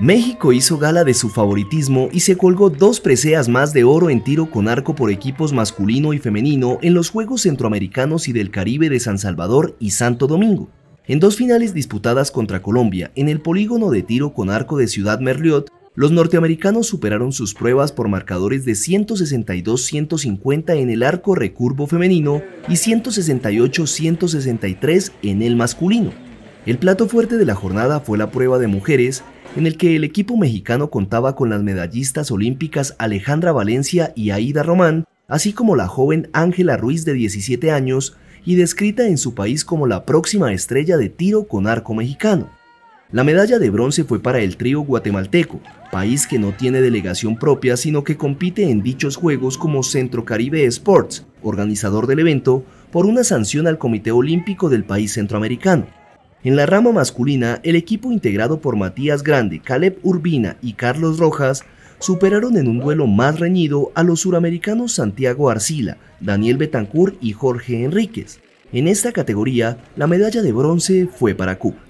México hizo gala de su favoritismo y se colgó dos preseas más de oro en tiro con arco por equipos masculino y femenino en los Juegos Centroamericanos y del Caribe de San Salvador y Santo Domingo, en dos finales disputadas contra Colombia en el polígono de tiro con arco de Ciudad Merliot, los norteamericanos superaron sus pruebas por marcadores de 162-150 en el arco recurvo femenino y 168-163 en el masculino. El plato fuerte de la jornada fue la prueba de mujeres, en el que el equipo mexicano contaba con las medallistas olímpicas Alejandra Valencia y Aida Román, así como la joven Ángela Ruiz de 17 años y descrita en su país como la próxima estrella de tiro con arco mexicano. La medalla de bronce fue para el trío guatemalteco, país que no tiene delegación propia sino que compite en dichos juegos como Centro Caribe Sports, organizador del evento, por una sanción al Comité Olímpico del país centroamericano. En la rama masculina, el equipo integrado por Matías Grande, Caleb Urbina y Carlos Rojas superaron en un duelo más reñido a los suramericanos Santiago Arcila, Daniel Betancourt y Jorge Enríquez. En esta categoría, la medalla de bronce fue para Cuba.